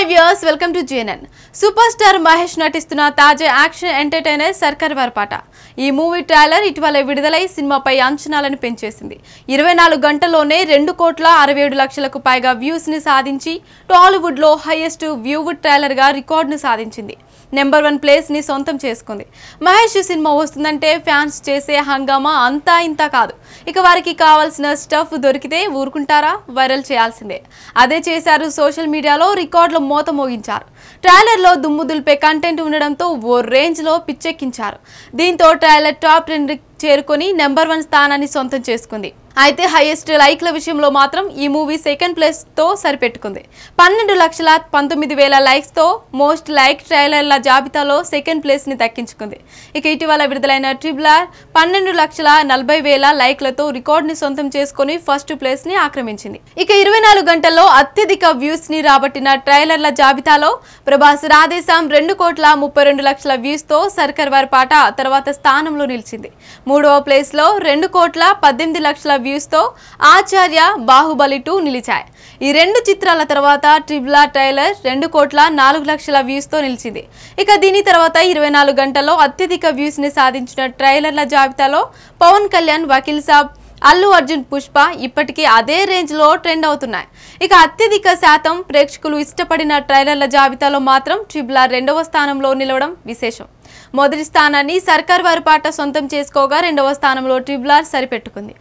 hi viewers welcome to GNN super star Mahesh నటిస్తున్న తాజా action entertainer సర్కార్ వారపాట ఈ మూవీ ట్రైలర్ ఇటీవల విడుదలై సినిమాపై అంచనాలను పెంచేసింది ఇరవై నాలుగు గంటల్లోనే రెండు కోట్ల అరవై ఏడు లక్షలకు పైగా వ్యూస్ ని సాధించి టాలీవుడ్ లో హైయెస్ట్ వ్యూవుడ్ గా రికార్డును సాధించింది నెంబర్ వన్ ప్లేస్ని సొంతం చేసుకుంది మహేష్ సినిమా వస్తుందంటే ఫ్యాన్స్ చేసే హంగామా అంతా ఇంత కాదు ఇక వారికి కావాల్సిన స్టఫ్ దొరికితే ఊరుకుంటారా వైరల్ చేయాల్సిందే అదే చేశారు సోషల్ మీడియాలో రికార్డులు మోత మోగించారు ట్రైలర్లో దుమ్ము దులిపే కంటెంట్ ఉండడంతో ఓ రేంజ్ లో పిచ్చెక్కించారు దీంతో ట్రైలర్ టాప్ టెన్ చేరుకుని నెంబర్ వన్ స్థానాన్ని సొంతం చేసుకుంది అయితే హైయెస్ట్ లైక్ల విషయంలో మాత్రం ఈ మూవీ సెకండ్ ప్లేస్తో సరిపెట్టుకుంది పన్నెండు లక్షల పంతొమ్మిది వేల లైక్స్తో మోస్ట్ లైక్ ట్రైలర్ల జాబితాలో సెకండ్ ప్లేస్ని దక్కించుకుంది ఇక ఇటీవల విడుదలైన ట్రిబులర్ పన్నెండు లక్షల నలభై వేల లైక్లతో రికార్డుని సొంతం చేసుకుని ఫస్ట్ ప్లేస్ని ఆక్రమించింది ఇక ఇరవై నాలుగు గంటల్లో అత్యధిక వ్యూస్ని రాబట్టిన ట్రైలర్ల జాబితాలో ప్రభాస్ రాధేశాం రెండు కోట్ల ముప్పై రెండు లక్షల వ్యూస్తో సర్కర్ వారి పాట తర్వాత స్థానంలో నిలిచింది మూడవ ప్లేస్లో రెండు కోట్ల పద్దెనిమిది లక్షల వ్యూస్తో ఆచార్య బాహుబలి టూ నిలిచాయి ఈ రెండు చిత్రాల తర్వాత ట్రిబ్లా టైలర్ రెండు కోట్ల నాలుగు లక్షల వ్యూస్తో నిలిచింది ఇక దీని తర్వాత ఇరవై నాలుగు గంటల్లో అత్యధిక వ్యూస్ని సాధించిన ట్రైలర్ల జాబితాలో పవన్ కళ్యాణ్ వకీల్ సాబ్ అల్లు అర్జున్ పుష్ప ఇప్పటికీ అదే రేంజ్లో ట్రెండ్ అవుతున్నాయి ఇక అత్యధిక శాతం ప్రేక్షకులు ఇష్టపడిన ట్రైలర్ల జాబితాలో మాత్రం ట్రిబ్లా రెండవ స్థానంలో నిలవడం విశేషం మొదటి స్థానాన్ని సర్కార్ వారి పాట సొంతం చేసుకోగా రెండవ స్థానంలో ట్రిబులార్ సరిపెట్టుకుంది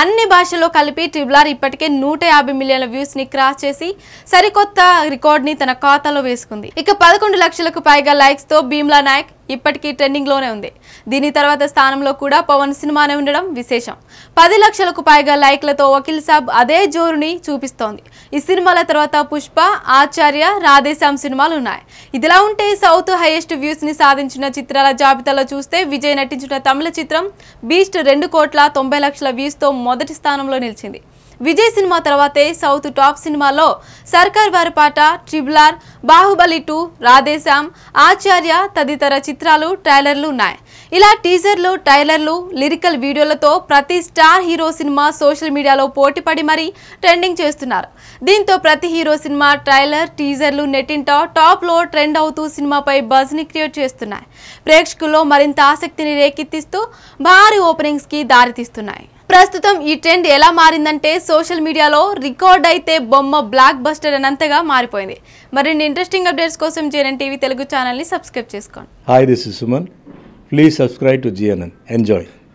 అన్ని భాషల్లో కలిపి ట్రిబులార్ ఇప్పటికే నూట యాభై మిలియన్ల వ్యూస్ ని క్రాస్ చేసి సరికొత్త రికార్డ్ ని తన ఖాతాలో వేసుకుంది ఇక పదకొండు లక్షలకు పైగా లైక్స్ తో భీమ్లా నాయక్ ఇప్పటికీ ట్రెండింగ్లోనే ఉంది దీని తర్వాత స్థానంలో కూడా పవన్ సినిమానే ఉండడం విశేషం పది లక్షలకు పైగా లైక్లతో వకీల్ సాబ్ అదే జోరుని చూపిస్తోంది ఈ సినిమాల తర్వాత పుష్ప ఆచార్య రాధేశ్యామ్ సినిమాలు ఉన్నాయి ఇదిలా ఉంటే సౌత్ హైయెస్ట్ వ్యూస్ని సాధించిన చిత్రాల జాబితాలో చూస్తే విజయ్ నటించిన తమిళ చిత్రం బీస్ట్ రెండు కోట్ల తొంభై లక్షల వ్యూస్తో మొదటి స్థానంలో నిలిచింది విజయ్ సినిమా తర్వాతే సౌత్ టాప్ సినిమాలో సర్కార్ వారి పాట ట్రిబులార్ బాహుబలి టూ రాధేశ్యామ్ ఆచార్య తదితర చిత్రాలు ట్రైలర్లు ఉన్నాయి ఇలా టీజర్లు ట్రైలర్లు లిరికల్ వీడియోలతో ప్రతి స్టార్ హీరో సినిమా సోషల్ మీడియాలో పోటీపడి మరీ ట్రెండింగ్ చేస్తున్నారు దీంతో ప్రతి హీరో సినిమా ట్రైలర్ టీజర్లు నెట్టింట టాప్లో ట్రెండ్ అవుతూ సినిమాపై బజ్ని క్రియేట్ చేస్తున్నాయి ప్రేక్షకుల్లో మరింత ఆసక్తిని రేకెత్తిస్తూ భారీ ఓపెనింగ్స్కి దారితీస్తున్నాయి ప్రస్తుతం ఈ ట్రెండ్ ఎలా మారిందంటే సోషల్ మీడియాలో రికార్డ్ అయితే బొమ్మ బ్లాక్ బస్టర్ అనంతగా మారిపోయింది మరిన్ని ఇంట్రెస్టింగ్ అప్డేట్స్ కోసం జీఎన్ఎన్ టీవీ తెలుగు ఛానల్ని సబ్స్క్రైబ్ చేసుకోండి hi this is Suman please subscribe to GNN enjoy